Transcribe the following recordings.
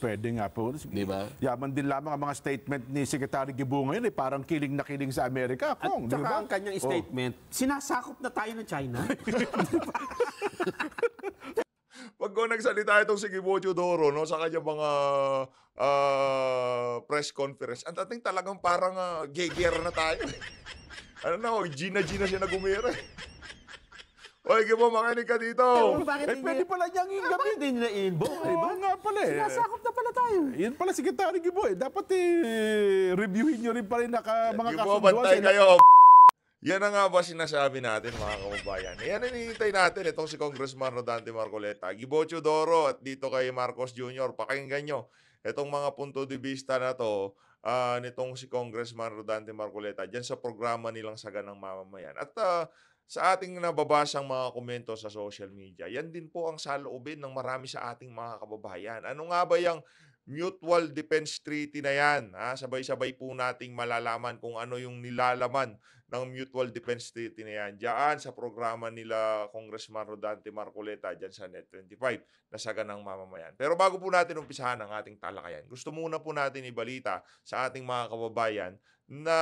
Pwede nga po. Di ba? Yaman din lamang ang mga statement ni Secretary Gibu ngayon, eh, parang kiling na kiling sa Amerika. Kung, At saka diba? ang kanyang oh. statement, oh. sinasakop na tayo ng China. Pag ko nagsalita itong si Gibu Chudoro no, sa kanyang mga uh, press conference, ang dating talagang parang uh, ah, gegera na tayo. ano na, oh, Gina Gina siya na Hoy, give mo, makinig ka dito. Bakit eh, pwede pala niyang yung ah, gabi, hindi eh, niya na-invoke, eh, diba? ba? Oo nga pala eh. Sinasakop na pala tayo. Yan pala si Gitari Gibo eh. Dapat eh, reviewin nyo rin pala yung naka, mga Give mo, Gibo, bantay sila- kayo. Yan na nga ba sinasabi natin mga kababayan. Yan ang hinihintay natin. Itong si Congressman Rodante Marcoleta. Gibocho Doro at dito kay Marcos Jr. Pakinggan nyo. Itong mga punto de vista na to ah, nitong si Congressman Rodante Marcoleta dyan sa programa nilang Saga ng Mamamayan. At ah, sa ating nababasang mga komento sa social media, yan din po ang saloobin ng marami sa ating mga kababayan. Ano nga ba yung mutual defense treaty na yan? Sabay-sabay po nating malalaman kung ano yung nilalaman ng mutual defense treaty na yan. Diyan sa programa nila Congressman Rodante Marcoleta, diyan sa Net 25, na nasaga ng mamamayan. Pero bago po natin umpisahan ang ating talakayan, gusto muna po natin ibalita sa ating mga kababayan na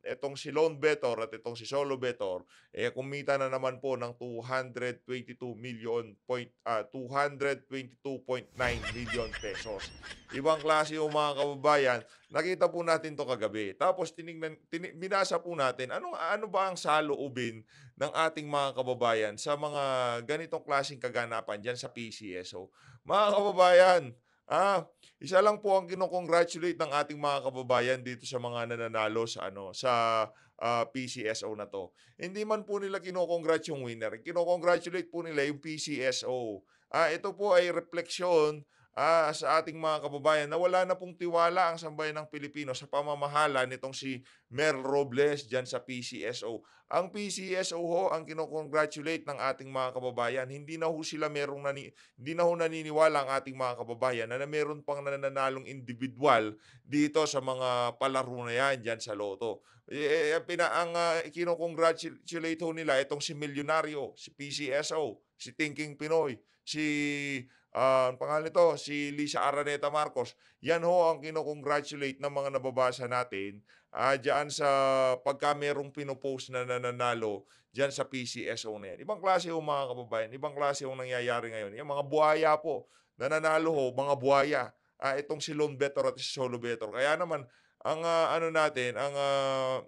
itong si Lone Betor at itong si Solo Betor eh kumita na naman po ng 222 million point uh, ah, 222.9 million pesos. Ibang klase yung mga kababayan. Nakita po natin to kagabi. Tapos tiningnan tin, binasa po natin anong ano ba ang saloobin ng ating mga kababayan sa mga ganitong klasing kaganapan diyan sa PCSO. Mga kababayan, Ah, isa lang po ang kinokongratulate ng ating mga kababayan dito sa mga nananalo sa ano sa uh, ah, PCSO na to. Hindi man po nila kinokongrat yung winner. Kinokongratulate po nila yung PCSO. Ah, ito po ay refleksyon uh, sa ating mga kababayan na wala na pong tiwala ang sambayan ng Pilipino sa pamamahala nitong si Mer Robles dyan sa PCSO. Ang PCSO ho ang kinokongratulate ng ating mga kababayan. Hindi na ho sila merong nani, hindi na ho naniniwala ang ating mga kababayan na, na meron pang nananalong individual dito sa mga palaro na yan dyan sa loto. E, eh, e, eh, eh, pina, ang uh, ah, kinokongratulate ho nila itong si Milyonaryo, si PCSO, si Thinking Pinoy, si uh, pangalan nito, si Lisa Araneta Marcos. Yan ho ang kinokongratulate ng mga nababasa natin uh, dyan sa pagka merong pinopost na nananalo dyan sa PCSO na yan. Ibang klase ho mga kababayan, ibang klase ho nangyayari ngayon. Yung mga buhaya po, nananalo ho, mga buhaya. Uh, itong si Lone Better at si Solo Better. Kaya naman, ang uh, ano natin, ang uh,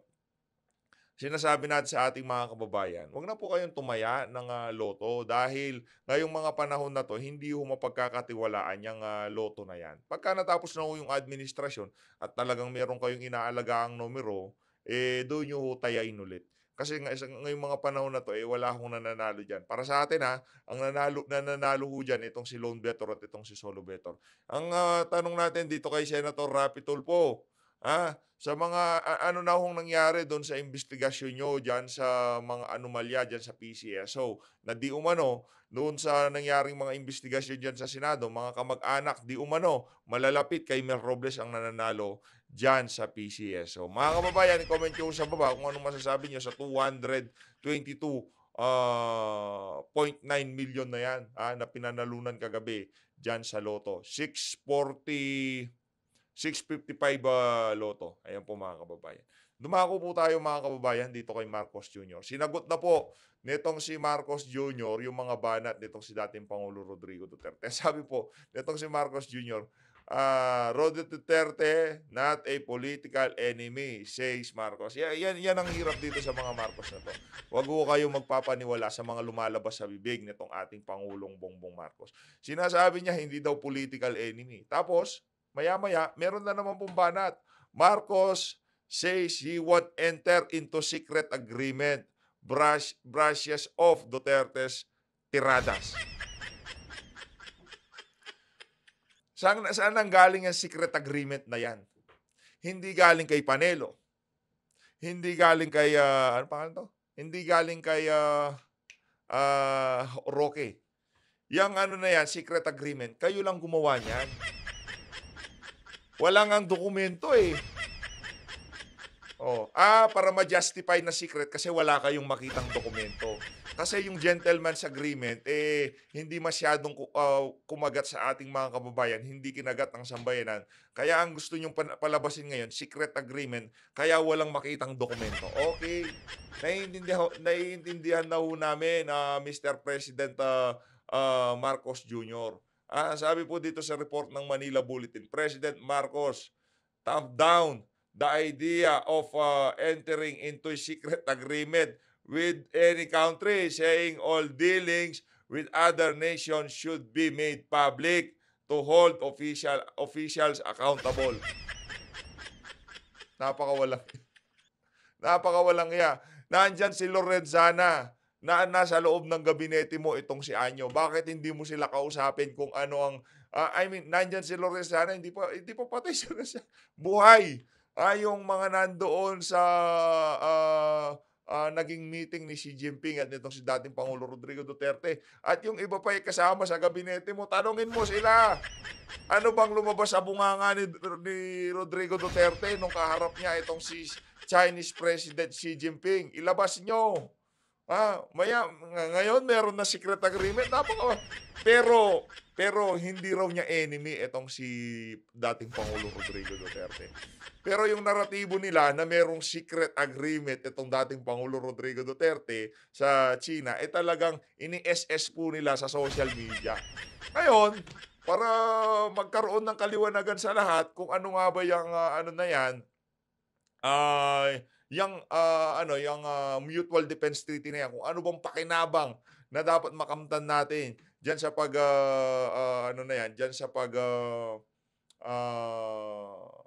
sinasabi natin sa ating mga kababayan, huwag na po kayong tumaya ng uh, loto dahil ngayong mga panahon na to, hindi ho mapagkakatiwalaan yung uh, loto na yan. Pagka natapos na ho yung administrasyon at talagang meron kayong inaalagaang numero, eh doon nyo ho tayain ulit. Kasi ng ngayong mga panahon na to, eh, wala akong nananalo dyan. Para sa atin ha, ang nanalo, nananalo ho dyan, itong si Lone Betor at itong si Solo Betor. Ang uh, tanong natin dito kay Senator Rapi Tulpo, ha? sa mga ano na hong nangyari doon sa investigasyon nyo diyan sa mga anomalya diyan sa PCSO na di umano doon sa nangyaring mga investigasyon diyan sa Senado, mga kamag-anak, di umano malalapit kay Mel Robles ang nananalo diyan sa PCSO. Mga kababayan, comment nyo sa baba kung anong masasabi niyo sa 222.9 uh, ah, million na yan ah, na pinanalunan kagabi diyan sa Loto. 640 655 uh, ah, loto. Ayan po mga kababayan. Dumako po tayo mga kababayan dito kay Marcos Jr. Sinagot na po nitong si Marcos Jr. yung mga banat nitong si dating Pangulo Rodrigo Duterte. Sabi po nitong si Marcos Jr., uh, ah, Rodrigo Duterte, not a political enemy, says Marcos. Yan, yan, yan ang hirap dito sa mga Marcos na to. Huwag ko kayo magpapaniwala sa mga lumalabas sa bibig nitong ating Pangulong Bongbong Marcos. Sinasabi niya hindi daw political enemy. Tapos, Maya-maya, meron na naman pong banat. Marcos says he won't enter into secret agreement. Brush, brushes off Duterte's tiradas. Saan, saan ang galing ang secret agreement na yan? Hindi galing kay Panelo. Hindi galing kay, uh, ano pa to? Hindi galing kay uh, uh, Roque. Yang ano na yan, secret agreement, kayo lang gumawa niyan. Walang ang dokumento eh. Oh, ah, para ma-justify na secret kasi wala kayong makitang dokumento. Kasi yung gentleman's agreement, eh, hindi masyadong uh, kumagat sa ating mga kababayan, hindi kinagat ng sambayanan. Kaya ang gusto nyong palabasin ngayon, secret agreement, kaya walang makitang dokumento. Okay, naiintindihan, naiintindihan na ho namin, uh, ah, Mr. President uh, uh, Marcos Jr. Ah, sabi po dito sa report ng Manila Bulletin, President Marcos tamped down the idea of uh, entering into a secret agreement with any country saying all dealings with other nations should be made public to hold official officials accountable. Napakawalang. Napakawalang iya. Nandyan si Lorenzana na nasa loob ng gabinete mo itong si Anyo? Bakit hindi mo sila kausapin kung ano ang uh, I mean, nandiyan si Lorenzana, hindi pa hindi pa patay siya na siya. Buhay. Ah, yung mga nandoon sa uh, uh, naging meeting ni Xi Jinping at nitong si dating Pangulo Rodrigo Duterte at yung iba pa ay kasama sa gabinete mo, tanungin mo sila. Ano bang lumabas sa bunganga ni, ni Rodrigo Duterte nung kaharap niya itong si Chinese President Xi Jinping? Ilabas nyo. Ah, maya, ngayon meron na secret agreement. Napaka, pero, pero hindi raw niya enemy itong si dating Pangulo Rodrigo Duterte. Pero yung naratibo nila na merong secret agreement itong dating Pangulo Rodrigo Duterte sa China, eh talagang ini-SS po nila sa social media. Ngayon, para magkaroon ng kaliwanagan sa lahat kung ano nga ba yung uh, ano na yan, ay... Uh, yung uh, ah, ano yung uh, mutual defense treaty na yan kung ano bang pakinabang na dapat makamtan natin diyan sa pag uh, uh, ano na yan diyan sa pag uh, uh,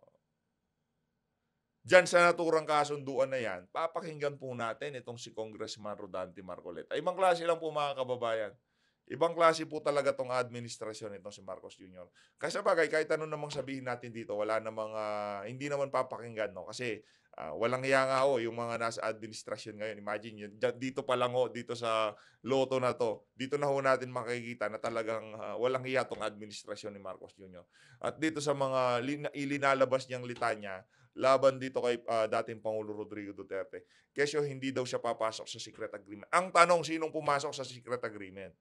diyan sa naturang kasunduan na yan papakinggan po natin itong si Congressman Rodante Marcoleta ibang klase lang po mga kababayan Ibang klase po talaga tong administrasyon nitong si Marcos Jr. Kasi bagay, kahit ano namang sabihin natin dito, wala namang, uh, hindi naman papakinggan, no? Kasi uh, walang hiya nga oh, yung mga nasa administrasyon ngayon. Imagine yun, dito pa lang ho, dito sa loto na to, dito na ho natin makikita na talagang uh, walang hiya tong administrasyon ni Marcos Jr. At dito sa mga lin- ilinalabas niyang litanya, laban dito kay uh, dating Pangulo Rodrigo Duterte. Kesyo hindi daw siya papasok sa secret agreement. Ang tanong, sinong pumasok sa secret agreement?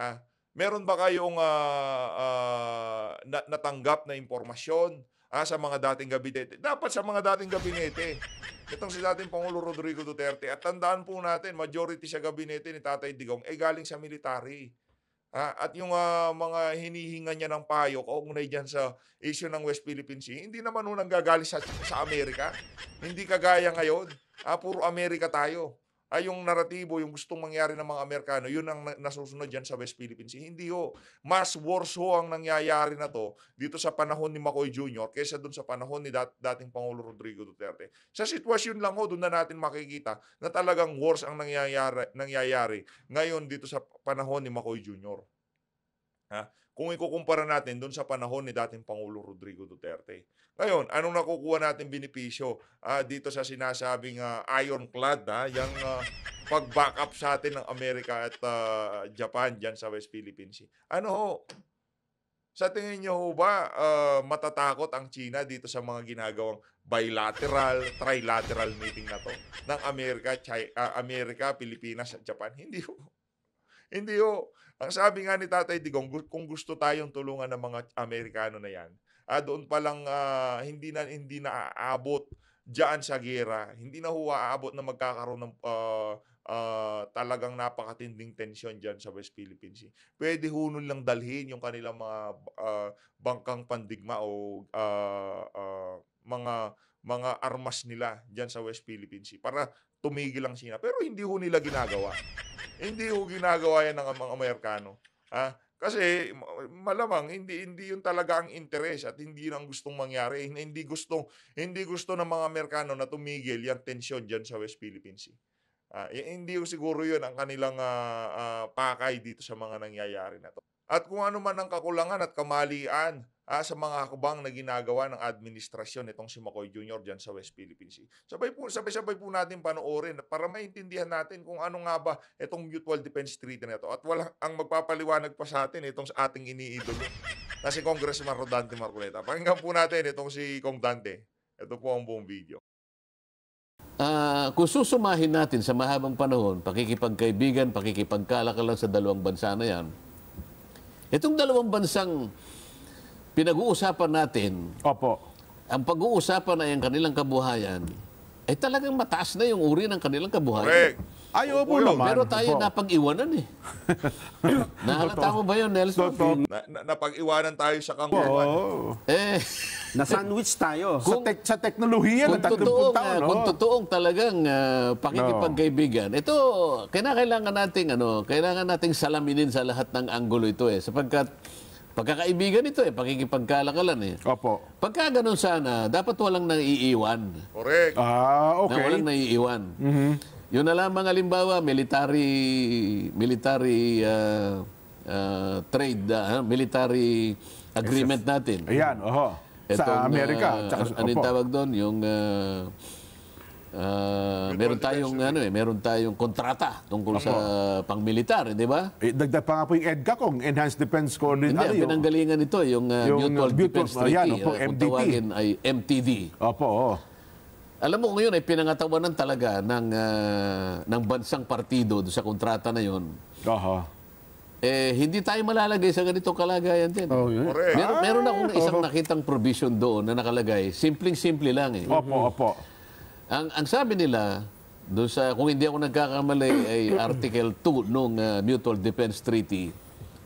Ah, meron ba kayong uh, uh, natanggap na impormasyon ah, sa mga dating gabinete? Dapat sa mga dating gabinete. Itong si dating Pangulo Rodrigo Duterte. At tandaan po natin, majority sa gabinete ni Tatay Digong ay eh, galing sa military. Ah, at yung uh, mga hinihinga niya ng payo kung kaugnay dyan sa issue ng West Philippine Sea, hindi naman nun gagaling sa, sa Amerika. Hindi kagaya ngayon. Ah, puro Amerika tayo ay yung naratibo, yung gustong mangyari ng mga Amerikano, yun ang nasusunod dyan sa West Philippines. Hindi ho. Mas worse ho ang nangyayari na to dito sa panahon ni Macoy Jr. kaysa dun sa panahon ni dat- dating Pangulo Rodrigo Duterte. Sa sitwasyon lang ho, dun na natin makikita na talagang worse ang nangyayari, nangyayari ngayon dito sa panahon ni Macoy Jr. Ha? kung ikukumpara natin doon sa panahon ni dating Pangulo Rodrigo Duterte. Ngayon, anong nakukuha natin benepisyo uh, ah, dito sa sinasabing uh, ironclad, ha? Ah, yung uh, pag-backup sa atin ng Amerika at uh, Japan dyan sa West Philippine Sea? Ano ho? Sa tingin niyo ho ba uh, matatakot ang China dito sa mga ginagawang bilateral, trilateral meeting na to ng Amerika, China, uh, Amerika, Pilipinas at Japan? Hindi ho. Hindi ho. Ang sabi nga ni Tatay Digong, kung gusto tayong tulungan ng mga Amerikano na yan, ah, doon palang ah, hindi na hindi na aabot diyan sa gera. Hindi na ho aabot na magkakaroon ng ah, ah, talagang napakatinding tensyon diyan sa West Philippine Sea. Pwede ho nun lang dalhin yung kanilang mga ah, bangkang pandigma o ah, ah, mga mga armas nila diyan sa West Philippine Sea para tumigil ang China. Pero hindi ho nila ginagawa hindi ho ginagawa yan ng mga Amerikano. Ah, kasi malamang hindi hindi 'yun talaga ang interes at hindi lang gustong mangyari. Eh, hindi gusto hindi gusto ng mga Amerikano na tumigil yung tensyon diyan sa West Philippine Sea. Uh, hindi siguro 'yun ang kanilang uh, uh, pakay dito sa mga nangyayari na to. At kung ano man ang kakulangan at kamalian ah, sa mga hakbang na ginagawa ng administrasyon nitong si Macoy Jr. dyan sa West Philippine Sea. Sabay po, sabay-sabay po natin panoorin para maintindihan natin kung ano nga ba itong Mutual Defense Treaty na ito. At walang ang magpapaliwanag pa sa atin itong sa ating iniidol na si Congressman Rodante Marcoleta. Pakinggan po natin itong si Kong Dante. Ito po ang buong video. Uh, kung susumahin natin sa mahabang panahon, pakikipagkaibigan, pakikipagkalakalan sa dalawang bansa na yan, itong dalawang bansang pinag-uusapan natin, Opo. ang pag-uusapan ay ang kanilang kabuhayan, ay eh, talagang mataas na yung uri ng kanilang kabuhayan. Correct. Ay, opo naman. Pero tayo Opo. napag-iwanan eh. Nahalata mo ba yun, Nelson? Na, na, napag-iwanan tayo sa kangguan. Oo. Eh, Na-sandwich tayo. Kung- sa, tek- sa teknolohiya kung ng taon. no? kung totoong talagang ah, pakikipagkaibigan, ito, kailangan nating, ano, kailangan nating salaminin sa lahat ng anggulo ito eh. Sapagkat Pagkakaibigan ito eh, pakikipagkalakalan eh. Opo. Pagka ganun sana, dapat walang naiiwan. Correct. Ah, okay. Na walang naiiwan. Mm -hmm. Yun na lang mga halimbawa, military, military uh, uh, trade, uh, military agreement natin. Ayan, oho. Itong, Sa Amerika. Uh, ano tawag doon? Yung... Uh, Uh, meron tayong ano eh, meron tayong kontrata tungkol Ako. sa pangmilitar, eh, di ba? Eh, dagdag pa nga po yung EDCA kong, Enhanced Defense Coordinator. Hindi, yung, pinanggalingan nito yung, uh, yung Mutual, ah, Mutual Defense Treaty, ayan, opo, MDT. kung ay MTD. Opo, oo. Alam mo, ngayon ay pinangatawanan talaga ng, uh, ng bansang partido sa kontrata na yun. Aha. eh, hindi tayo malalagay sa ganito kalagayan din. Oh, yeah. Meron, meron akong isang nakitang provision doon na nakalagay. Simpleng-simple lang eh. Opo, opo. Ang, ang sabi nila, doon sa, kung hindi ako nagkakamali, ay Article 2 ng uh, Mutual Defense Treaty.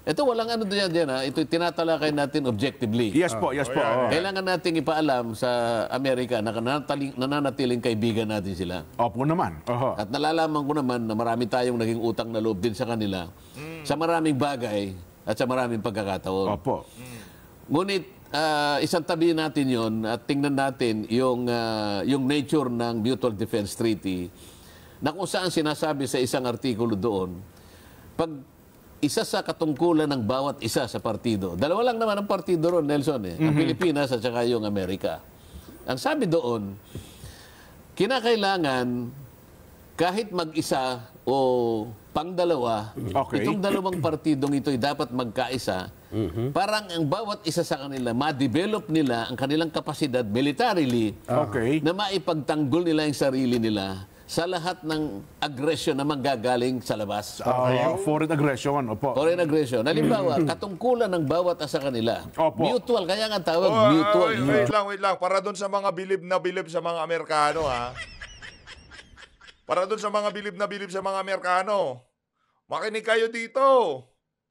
Ito, walang ano doon yan, ha? Ito tinatalakay natin objectively. Yes po, yes po. Yeah, oh, yeah. Kailangan nating ipaalam sa Amerika na nananatiling, kaibigan natin sila. Opo naman. Uh-huh. At nalalaman ko naman na marami tayong naging utang na loob din sa kanila mm. sa maraming bagay at sa maraming pagkakataon. Opo. Mm. Ngunit uh, isang tabi natin yon at tingnan natin yung, uh, yung nature ng Mutual Defense Treaty na kung saan sinasabi sa isang artikulo doon, pag isa sa katungkulan ng bawat isa sa partido, dalawa lang naman ang partido ron, Nelson, eh, mm-hmm. ang mhm. Pilipinas at saka yung Amerika. Ang sabi doon, kinakailangan kahit mag-isa o pangdalawa, okay. itong dalawang partidong ito ay dapat magkaisa. Mm-hmm. Parang ang bawat isa sa kanila, ma-develop nila ang kanilang kapasidad militarily ah. okay. na maipagtanggol nila yung sarili nila sa lahat ng aggression na manggagaling sa labas. Uh, foreign aggression, opo. Foreign aggression. Halimbawa, mm-hmm. katungkulan ng bawat sa kanila. Opo. Mutual, kaya nga tawag oh, mutual. Wait, wait lang, wait lang. Para doon sa mga bilib na bilib sa mga Amerikano, ha? Para doon sa mga bilib na bilib sa mga Amerikano, makinig kayo dito.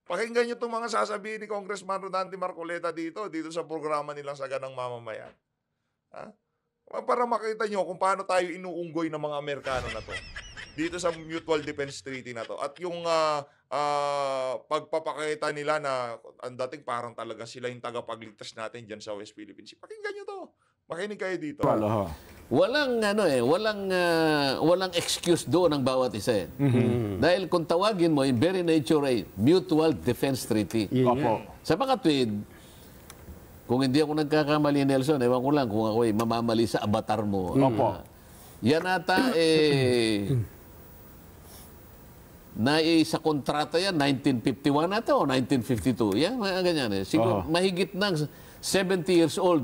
Pakinggan nyo itong mga sasabihin ni Congressman Rodante Marcoleta dito, dito sa programa nilang sa ganang mamamayan. Ha? Para makita nyo kung paano tayo inuunggoy ng mga Amerikano na to. Dito sa Mutual Defense Treaty na to. At yung uh, uh, pagpapakita nila na ang dating parang talaga sila yung tagapagligtas natin dyan sa West Philippines. Pakinggan nyo to. Makinig kayo dito. Wala, ha? Walang ano eh, walang uh, walang excuse doon ng bawat isa. Eh. Mm-hmm. Dahil kung tawagin mo in very nature ay mutual defense treaty. Opo. Sa mga tweet, kung hindi ako nagkakamali Nelson, ewan ko lang kung ako ay mamamali sa avatar mo. Opo. Uh, yan ata eh na eh, sa kontrata yan, 1951 na to 1952. Yan, mga ganyan eh. Siguro, uh-huh. mahigit nang 70 years old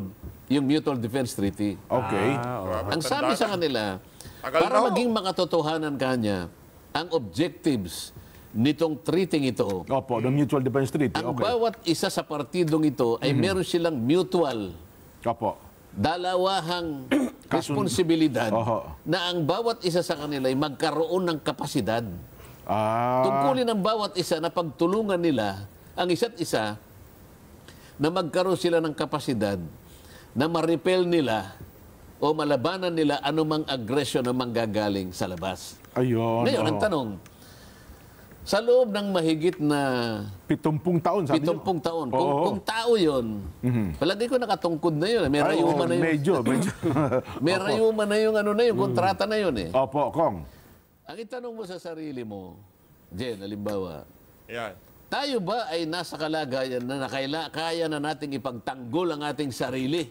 yung Mutual Defense Treaty. Okay. Ah, Ang sabi sa kanila, Tagal para oh. maging makatotohanan kanya, ang objectives nitong treating ito. Opo, the Mutual Defense Treaty. Ang okay. bawat isa sa partidong ito ay mm-hmm. meron silang mutual. Opo. Dalawahang responsibilidad Oho. na ang bawat isa sa kanila ay magkaroon ng kapasidad. Ah. Tungkulin ng bawat isa na pagtulungan nila ang isa't isa na magkaroon sila ng kapasidad na ma-repel nila o malabanan nila anumang agresyon na manggagaling sa labas. Ayun. Ngayon, oh. ang tanong, sa loob ng mahigit na... 70 taon, sabi 70 nyo? taon. Kung, Oo. kung tao yon, mm-hmm. palagi ko nakatungkod na yun. May Ay, rayuma oh, na yun. Medyo, medyo. May Opo. rayuma na yung ano na yun, mm. kontrata na yun eh. Opo, Kong. Ang itanong mo sa sarili mo, Jen, halimbawa, Yan. tayo ba ay nasa kalagayan na nakaila, kaya na nating ipagtanggol ang ating sarili?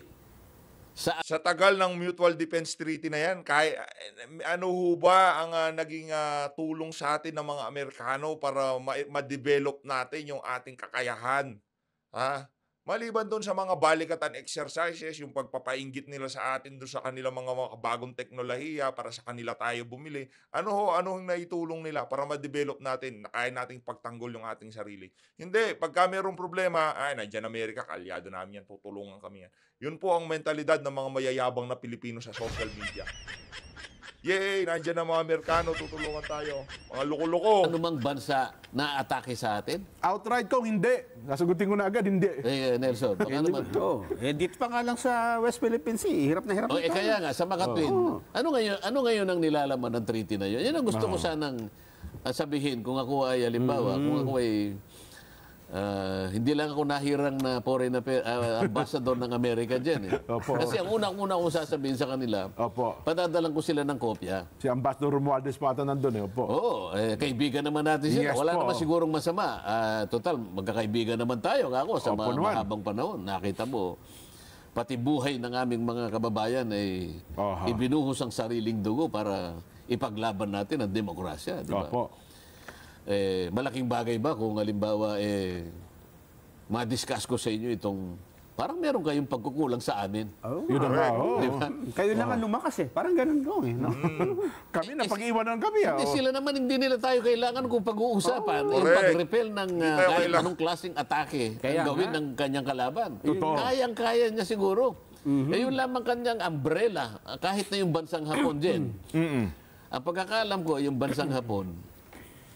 Sa, sa tagal ng Mutual Defense Treaty na yan, kahit, ano ho ba ang uh, naging uh, tulong sa atin ng mga Amerikano para ma- ma-develop natin yung ating kakayahan? Ha? Ah, Maliban doon sa mga balikatan exercises, yung pagpapainggit nila sa atin doon sa kanila mga, mga bagong teknolohiya para sa kanila tayo bumili, ano ho, ano ang naitulong nila para ma-develop natin, na kaya nating pagtanggol yung ating sarili. Hindi, pagka mayroong problema, ay, nandiyan Amerika, kalyado namin yan, tutulungan kami yan. Yun po ang mentalidad ng mga mayayabang na Pilipino sa social media. Yay! Nandiyan na mga Amerikano, tutulungan tayo. Mga loko-loko. Ano mang bansa na atake sa atin? Outright kong hindi. Nasagutin ko na agad, hindi. Eh, eh Nelson, baka edit naman. Oh, eh, pa nga lang sa West Philippine Sea. Eh, hirap na hirap. Oh, eh, kaya nga, sa mga oh. twin, ano ngayon, ano ngayon ang nilalaman ng treaty na yun? Yan ang gusto oh. ko ah. sanang uh, sabihin kung ako ay, alimbawa, mm. kung ako ay Uh, hindi lang ako nahirang na foreign affair, uh, ambassador ng Amerika dyan. Eh. Opo. Kasi ang unang-una kong sasabihin sa kanila, Opo. padadalan ko sila ng kopya. Si Ambassador Romualdez Pata nandun eh. Opo. Oo, eh, kaibigan naman natin sila. Yes, Wala po. naman sigurong masama. Uh, total, magkakaibigan naman tayo. Ako, sa Opo, ma- mahabang panahon, nakita mo, pati buhay ng aming mga kababayan ay eh, uh-huh. ibinuhos ang sariling dugo para ipaglaban natin ang demokrasya. Di ba? Opo eh, malaking bagay ba kung halimbawa eh, ma-discuss ko sa inyo itong parang meron kayong pagkukulang sa amin. Oh, yun ang right. oh. diba? Kayo lang ang lumakas eh. Parang ganun ko eh. No? Mm. kami eh, eh, na pag-iwanan kami. Hindi oh. sila naman, hindi nila tayo kailangan kung pag-uusapan. Oh, yung eh, pag-repel ng uh, kahit anong klaseng atake kaya, ang gawin ng kanyang kalaban. Kayang-kaya niya siguro. Mm-hmm. Eh, yun lamang kanyang umbrella, kahit na yung bansang Hapon din. mm-hmm. Ang pagkakalam ko, yung bansang Hapon,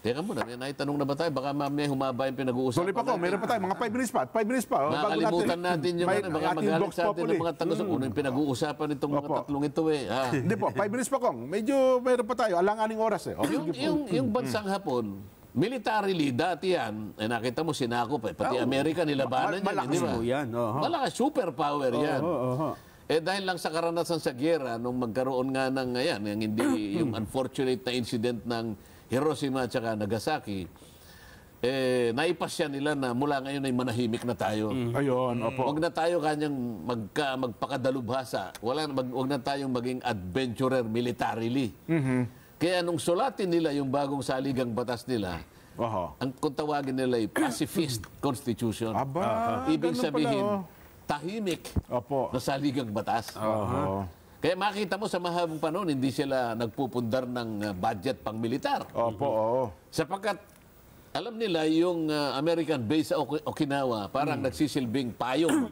Teka muna, may naitanong na ba tayo? Baka mamaya humaba yung pinag-uusapan. Tuloy pa ko, mayroon pa tayo. Mga 5 minutes pa. 5 minutes pa. Oh, Nakakalimutan natin, natin yung ano, baka magalit sa atin ng mga tanggos. Mm. Unang pinag-uusapan nitong Opo. mga tatlong ito eh. Ha? Ah. Hindi po, 5 minutes pa kong. Medyo mayroon pa tayo. Alang-aning oras eh. Okay, yung, yung, yung bansang Hapon, Militarily, dati yan, eh, nakita mo sinakop eh. Pati oh, Amerika nilabanan ma- yan, eh, di ba? Yan, oh, Malakas, superpower oh, yan. Oh, oh, oh. Eh dahil lang sa karanasan sa gyera, nung magkaroon nga ng, ayan, yung, hindi, yung unfortunate na incident ng Hiroshima at saka Nagasaki, eh, naipasya nila na mula ngayon ay manahimik na tayo. Mm. Ayun, mm. opo. Huwag na tayo kanyang magka, magpakadalubhasa. Wala, mag, huwag na tayong maging adventurer militarily. Mm-hmm. Kaya nung sulatin nila yung bagong saligang batas nila, Oho. ang kung tawagin nila ay pacifist constitution. Aba, uh-huh. Ibig sabihin, pala, oh. tahimik Opo. na saligang batas. Oho. Uh-huh. Kaya makita mo sa mahabang panahon, hindi sila nagpupundar ng ah, budget pang militar. Opo, mm-hmm. oo. Sapagkat alam nila yung uh, American base sa ok Okinawa, parang mm. nagsisilbing payong,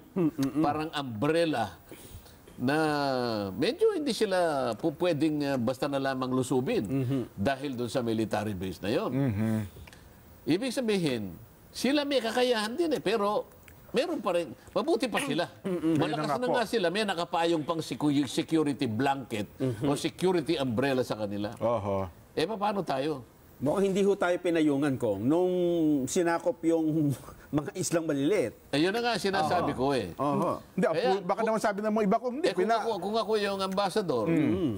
parang umbrella na medyo hindi sila pupwedeng uh, ah, basta na lamang lusubin mm-hmm. dahil doon sa military base na yon. Mm-hmm. Ibig sabihin, sila may kakayahan din eh, pero Meron pa rin. Mabuti pa sila. Malakas na nga sila. May nakapayong pang security blanket mm-hmm. o security umbrella sa kanila. Oho. Eh, paano tayo? Mukhang hindi ho tayo pinayungan ko. nung sinakop yung mga islang maliliit. Ayun na nga sinasabi ko eh. Oho. Hindi, Kaya, baka kung- naman sabi ng mga iba ko, hindi, Eh, kung, pina- ako, kung ako yung ambassador, mm. Mm.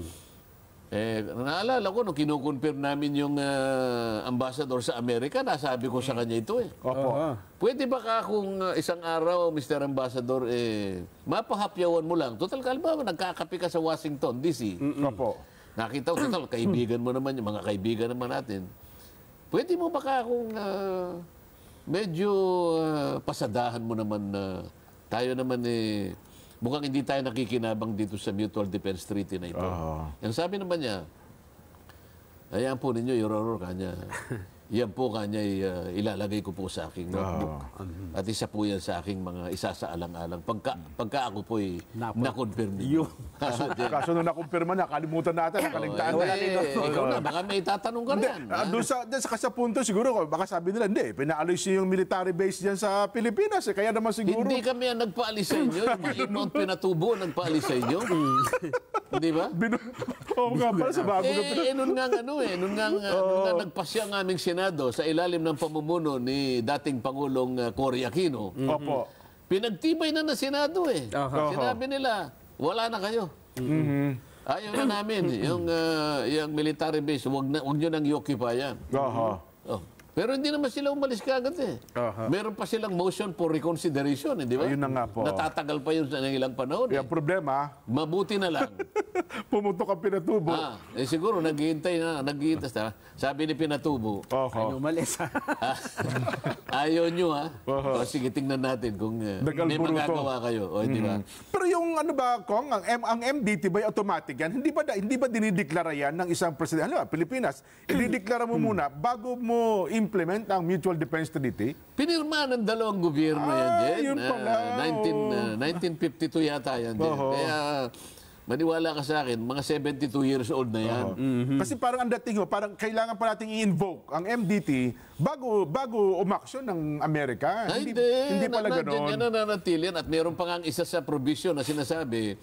Eh, naalala ko, nung kinukonfirm namin yung uh, ambassador sa Amerika, nasabi ko sa kanya ito eh. Opo. Uh-huh. Pwede ba ka kung uh, isang araw, Mr. Ambassador, eh, mapahapyawan mo lang? Total, kalma, nagkakapi ka sa Washington, D.C. Mm-hmm. Opo. Nakita ko, total, kaibigan mo naman, yung mga kaibigan naman natin. Pwede mo ba ka kung uh, medyo uh, pasadahan mo naman na uh, tayo naman eh, mukhang hindi tayo nakikinabang dito sa Mutual Defense Treaty na ito. Uh-huh. Ang sabi naman niya, hayaan po ninyo, Your Honor, kanya. Yan po kanya eh, uh, ilalagay ko po sa aking ah. notebook. Oh. At isa po yan sa aking mga isa sa alang-alang. Pagka, pagka ako po'y na-confirm yun. kaso, kaso nung na-confirm na, kalimutan natin, nakaligtaan oh, eh, na. Eh, eh, ikaw na, baka may tatanong ka na ah, doon sa, doon sa punto siguro, ko, baka sabi nila, hindi, pinaalis yung military base dyan sa Pilipinas. Eh, kaya naman siguro... Hindi kami ang nagpaalis sa inyo. Yung malimang pinatubo ang nagpaalis sa inyo. Hindi ba? Oo nga pala sa bago. Eh, eh, nun nga ano eh. Nun nga, oh. nun nga nagpasya ng aming Senado sa ilalim ng pamumuno ni dating Pangulong uh, Cory Aquino. Mm -hmm. Opo. Pinagtibay na ng Senado eh. Uh -huh. Sinabi nila, wala na kayo. Mm -hmm. Ayaw na namin. yung, uh, yung military base, wag, na, nyo nang i-occupy yan. Uh -huh. oh. Pero hindi naman sila umalis kagad eh. Uh-huh. Meron pa silang motion for reconsideration, eh, ba? Ayun na nga po. Natatagal pa yun sa ilang panahon. Yung eh. problema... Mabuti na lang. Pumutok ang pinatubo. Ah, eh, siguro, naghihintay na, Naghihintas na. Sabi ni pinatubo. Uh-huh. Ayun, umalis ha. Ah, ayaw nyo ha. Uh-huh. O, sige, tingnan natin kung uh, may magagawa kayo. O, mm-hmm. ba? Pero yung ano ba, Kong, ang, M ang MDT ba automatic yan? Hindi ba, hindi ba dinideklara yan ng isang presidente? Ano ba, Pilipinas, idideklara mo muna bago mo i-implement ang mutual defense treaty? Pinirma ng dalawang gobyerno ah, yan, Jen. Yun Uh, 19, uh, 1952 yata yan, Jen. Oh. Kaya maniwala ka sa akin, mga 72 years old na yan. Oh. Mm-hmm. Kasi parang ang dating ho, parang kailangan pa natin i-invoke ang MDT Bago bago umaksyon ng Amerika, Ay, ah, hindi, hindi, hindi pala na, ganoon. Yan nananatili at meron pa nga isa sa provision na sinasabi.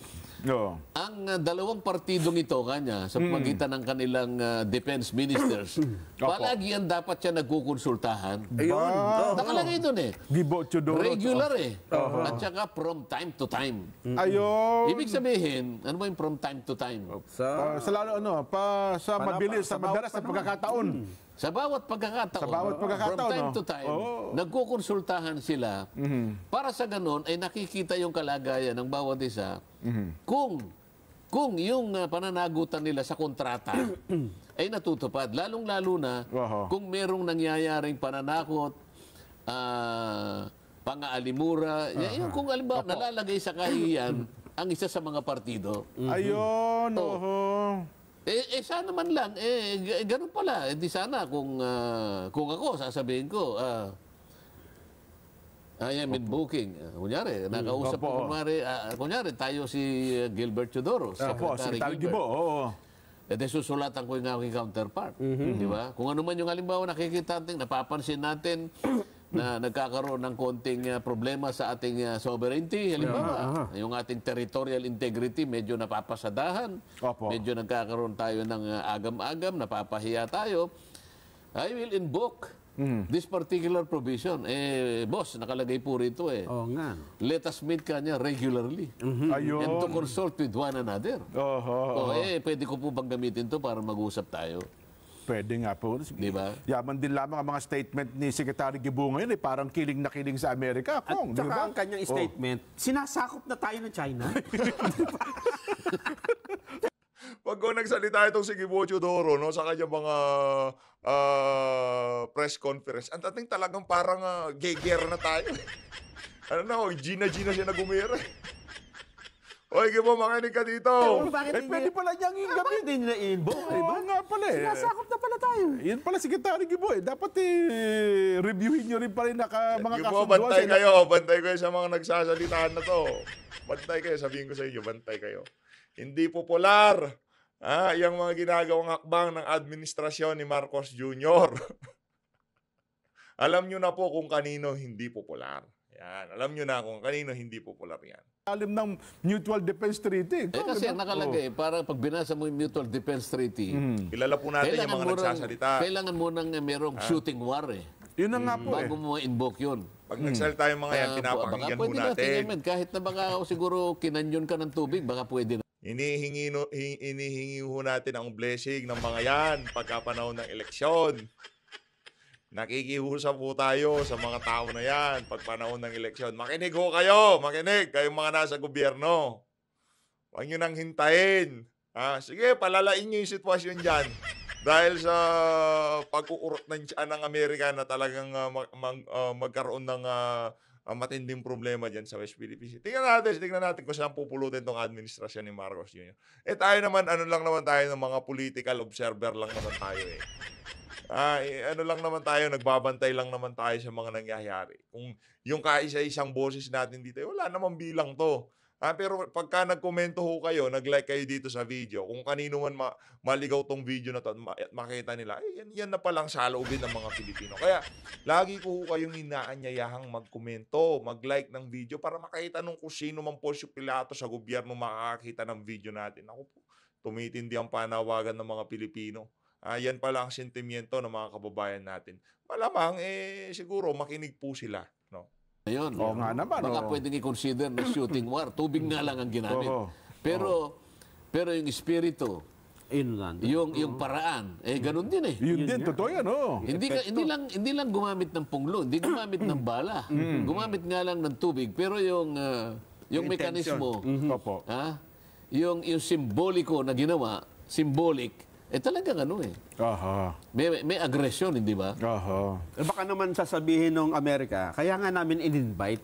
No. Ang uh, dalawang partidong ito kanya sa pagitan mm. ng kanilang uh, defense ministers, palagi yan dapat siya nagkukonsultahan. Ayun. Oh, Nakalagay doon eh. Gibocho Regular eh. Uh-huh. At saka from time to time. Mm. Ayun. Ibig sabihin, ano ba yung from time to time? Sa, uh, sa lalo ano, pa, sa Panapa, mabilis, sa madalas sa pagkakataon. Mm. Sa bawat pagkakataon, sa bawat pagkakataon from time no? to time, oh. nagkukonsultahan sila mm-hmm. para sa ganun ay nakikita yung kalagayan ng bawat isa mm-hmm. kung kung yung uh, pananagutan nila sa kontrata ay natutupad. Lalong-lalo na uh kung merong nangyayaring pananakot, uh, pangaalimura, uh-huh. yung kung alimbawa nalalagay sa kahiyan ang isa sa mga partido. Mm-hmm. Ayun, so, uh eh, eh sana man lang, eh, ganun pala. Eh, sana kung, uh, kung ako, sasabihin ko, uh, I am in booking. Uh, kunyari, hmm, nakausap Opo. ko, oh. kumari, uh, ah, kunyari, tayo si uh, Gilbert Teodoro. Opo, si Tagibo, oo. E eh, de susulatan ko yung aking counterpart. Mm -hmm. Di ba? Kung ano man yung halimbawa nakikita natin, napapansin natin, na nagkakaroon ng konting uh, problema sa ating uh, sovereignty. Halimbawa, uh -huh. yung ating territorial integrity medyo napapasadahan. Opo. Medyo nagkakaroon tayo ng uh, agam-agam, napapahiya tayo. I will invoke mm. this particular provision. Eh, boss, nakalagay po rito eh. oh, nga. Let us meet kanya regularly. Mm-hmm. Ayun. And to consult with one another. Oho, oh, oh, oh. eh, pwede ko po bang gamitin to para mag-usap tayo? pwede nga po. Di ba? Yaman din lamang ang mga statement ni Secretary Gibu ngayon, eh, parang kiling na kiling sa Amerika. Kung, At saka diba? ang kanyang oh. statement, oh. sinasakop na tayo ng China. Pag ko nagsalita itong si Gibo Chudoro no, sa kanyang mga uh, press conference, ang dating talagang parang uh, ah, geger na tayo. ano na, oh, Gina-Gina siya na gumira. Oy, mo, makinig ka dito. Pero eh, pwede pala niyang yung gabi, hindi niya na-inbox, di ba? nga pala eh. Sinasakop na pala tayo. Yan pala, Secretary Gibo eh. Dapat eh, reviewin niyo rin pala yung naka, mga Yung mga kasunduan. bantay sa- kayo, bantay kayo sa mga nagsasalitaan na to. Bantay kayo, sabihin ko sa inyo, bantay kayo. Hindi popular ah, yung mga ginagawang akbang ng administrasyon ni Marcos Jr. Alam nyo na po kung kanino hindi popular. Yan. Alam nyo na kung kanino hindi popular yan alim ng Mutual Defense Treaty. Ikaw, eh kasi diba? nakalagay, oh. para pag binasa mo yung Mutual Defense Treaty, mm. kilala po natin yung mga murang, nagsasalita. Kailangan mo nang eh, merong ah. shooting war eh. Yun na nga po Bago eh. mo ma-invoke yun. Pag hmm. nagsalita yung mga yan, pinapakinggan po natin. natin yan, kahit na baka oh, siguro kinanyon ka ng tubig, baka pwede na. Inihingi, no, hing, inihingi ho natin ang blessing ng mga yan pagkapanahon ng eleksyon. Nakikiusa po tayo sa mga tao na yan pag panahon ng eleksyon. Makinig ho kayo, makinig, kayong mga nasa gobyerno. Huwag nyo nang hintayin. Ha? Sige, palalain nyo yung sitwasyon dyan. Dahil sa pagkukurot ng tiyan ng Amerika na talagang uh, ah, mag, uh, ah, magkaroon ng uh, matinding problema dyan sa West Philippines. Tingnan natin, tingnan natin kung saan pupulutin tong administrasyon ni Marcos Jr. Eh tayo naman, ano lang naman tayo ng mga political observer lang naman tayo eh. Ah, ano lang naman tayo, nagbabantay lang naman tayo sa mga nangyayari. Kung yung kaisa-isang boses natin dito, eh, wala namang bilang to. Ah, pero pagka nagkomento ho kayo, nag-like kayo dito sa video, kung kanino man ma- maligaw tong video na to at makita nila, eh, yan, yan na palang saloobin ng mga Pilipino. Kaya lagi ko ho kayong inaanyayahang magkomento, mag-like ng video para makita nung kung sino man po si Pilato sa gobyerno makakakita ng video natin. Ako po, tumitindi ang panawagan ng mga Pilipino uh, yan pala ang sentimiento ng mga kababayan natin. Malamang, eh, siguro makinig po sila. No? Ayun. Oo nga naman. Baka oh. pwedeng i-consider na shooting war. Tubig nga lang ang ginamit. Oh, Pero, oh. pero yung espiritu, Inland. Yung yung paraan. Eh ganun din eh. Yun, din totoo yan, oh. Hindi ka, hindi lang hindi lang gumamit ng punglo, hindi gumamit ng bala. Mm. Mm. gumamit nga lang ng tubig, pero yung uh, yung mekanismo. Mm-hmm. Ha? Yung yung simboliko na ginawa, symbolic eh talagang ano eh. Aha. May, may agresyon, hindi eh, ba? Aha. Eh, baka naman sasabihin ng Amerika, kaya nga namin in-invite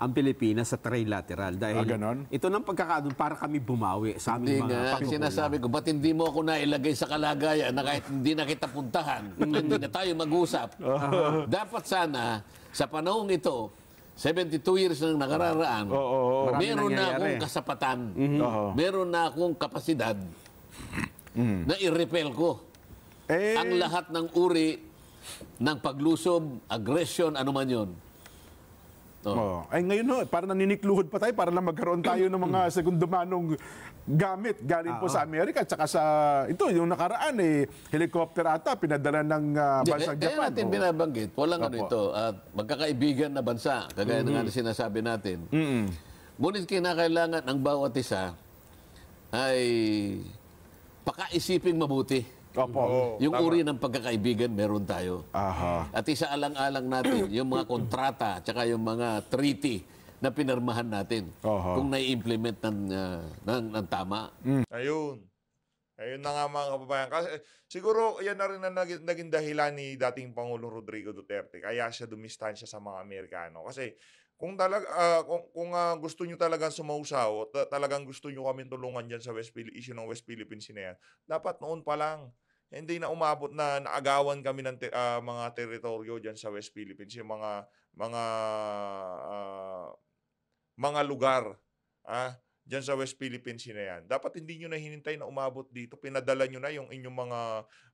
ang Pilipinas sa trilateral dahil ah, ganon? ito nang pagkakadun para kami bumawi sa aming hindi mga nga, pagkukulang. sinasabi ko, ba't hindi mo ako nailagay sa kalagayan na kahit hindi na kita puntahan, mm. hindi na tayo mag-usap. Dapat sana, sa panahong ito, 72 years nang nakararaan, oh, oh, oh. meron na akong kasapatan, mm-hmm. uh-huh. meron na akong kapasidad mm. na i-repel ko eh. ang lahat ng uri ng paglusob, aggression, ano man yun. Oh. Oh. Ay ngayon ho, para naninikluhod pa tayo para lang magkaroon tayo ng mga sekundumanong gamit galing uh -oh. po ah, sa ah. Amerika tsaka sa ito yung nakaraan eh helicopter ata pinadala ng uh, bansang Japan. Kaya natin oh. binabanggit, walang ano Opo. ano ito, at magkakaibigan na bansa kagaya mm-hmm. ng ano sinasabi natin. Mm-hmm. Ngunit kinakailangan ang bawat isa ay pakaisipin mabuti. Opo. Yung Tama. uri ng pagkakaibigan meron tayo. Aha. At isa alang-alang natin, yung mga kontrata, tsaka yung mga treaty na pinarmahan natin. Aha. Kung na implement ng, uh, ng, ng tama. Mm. Ayun. Ayun na nga mga kababayan. Kasi, siguro yan na rin ang naging, naging dahilan ni dating Pangulong Rodrigo Duterte. Kaya siya dumistansya sa mga Amerikano. Kasi kung talaga uh, kung, kung uh, gusto niyo talaga sumausaw, ta- talagang gusto niyo kami tulungan diyan sa West Philippines, issue ng West Philippines na dapat noon pa lang hindi na umabot na naagawan kami ng te- uh, mga teritoryo diyan sa West Philippines, yung mga mga uh, mga lugar ah dyan sa West Philippine na yan. Dapat hindi nyo na hinintay na umabot dito. Pinadala nyo na yung inyong mga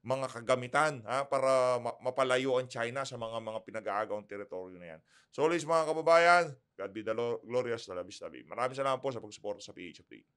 mga kagamitan ha, para ma- mapalayo ang China sa mga mga pinag-aagawang teritoryo na yan. So always mga kababayan, God be the glorious, the labis Maraming salamat po sa pagsuporta sa PHFD.